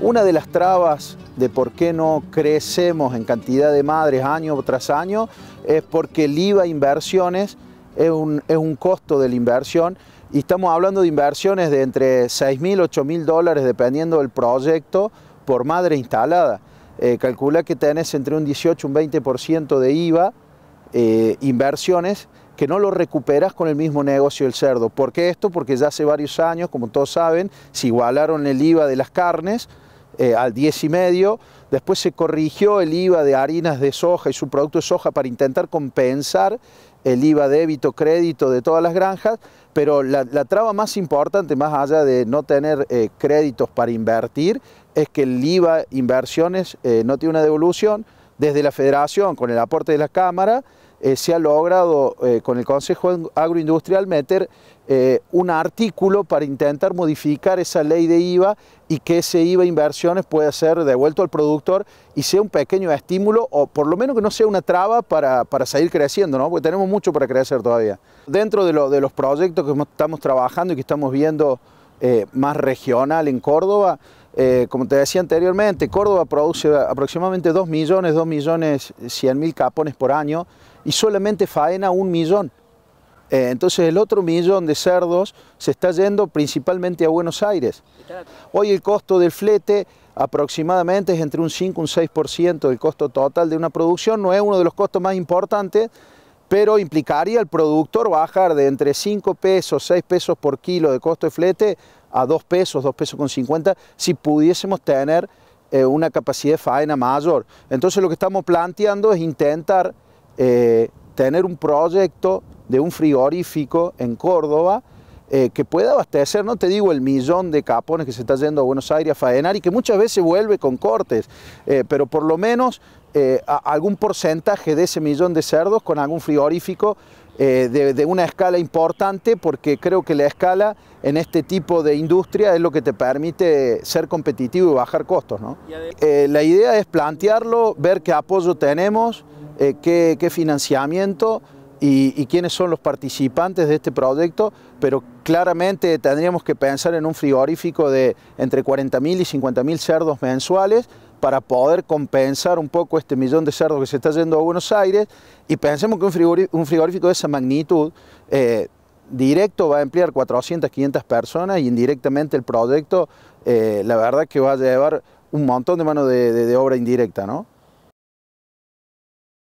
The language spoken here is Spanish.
Una de las trabas de por qué no crecemos en cantidad de madres año tras año es porque el IVA inversiones es un, costo de la inversión y estamos hablando de inversiones de entre 6.000, 8.000 dólares dependiendo del proyecto por madre instalada. Eh, calcula que tenés entre un 18 y un 20% de IVA eh, inversiones que no lo recuperas con el mismo negocio del cerdo. ¿Por qué esto? Porque ya hace varios años, como todos saben, se igualaron el IVA de las carnes eh, al medio... después se corrigió el IVA de harinas de soja y su producto de soja para intentar compensar el IVA débito, crédito de todas las granjas, pero la, traba más importante, más allá de no tener eh, créditos para invertir, es que el IVA inversiones eh, no tiene una devolución desde la federación con el aporte de la Cámara eh, se ha logrado eh, con el Consejo Agroindustrial meter eh, un artículo para intentar modificar esa ley de IVA y que ese IVA inversiones pueda ser devuelto al productor y sea un pequeño estímulo o por lo menos que no sea una traba para, seguir creciendo, ¿no? porque tenemos mucho para crecer todavía. Dentro de los proyectos que estamos trabajando y que estamos viendo más regional en Córdoba, eh, como te decía anteriormente, Córdoba produce aproximadamente 2 millones, 2 millones 100 mil capones por año y solamente faena un millón. Eh, entonces el otro millón de cerdos se está yendo principalmente a Buenos Aires. Hoy el costo del flete aproximadamente es entre un 5 y un 6% del costo total de una producción, no es uno de los costos más importantes, pero implicaría al productor bajar de entre 5 pesos, 6 pesos por kilo de costo de flete a 2 pesos, 2 pesos con 50, si pudiésemos tener eh, una capacidad de faena mayor. Entonces lo que estamos planteando es intentar eh, tener un proyecto de un frigorífico en Córdoba eh, que pueda abastecer, no te digo el millón de capones que se está yendo a Buenos Aires a faenar y que muchas veces vuelve con cortes, pero por lo menos eh, algún porcentaje de ese millón de cerdos con algún frigorífico eh, de, una escala importante, porque creo que la escala en este tipo de industria es lo que te permite ser competitivo y bajar costos. ¿no? Eh, la idea es plantearlo, ver qué apoyo tenemos, qué, financiamiento. Y, y, quiénes son los participantes de este proyecto, pero claramente tendríamos que pensar en un frigorífico de entre 40.000 y 50.000 cerdos mensuales, para poder compensar un poco este millón de cerdos que se está yendo a Buenos Aires y pensemos que un frigorífico de esa magnitud eh, directo va a emplear 400, 500 personas y indirectamente el proyecto eh, la verdad que va a llevar un montón de mano de, de obra indirecta, ¿no?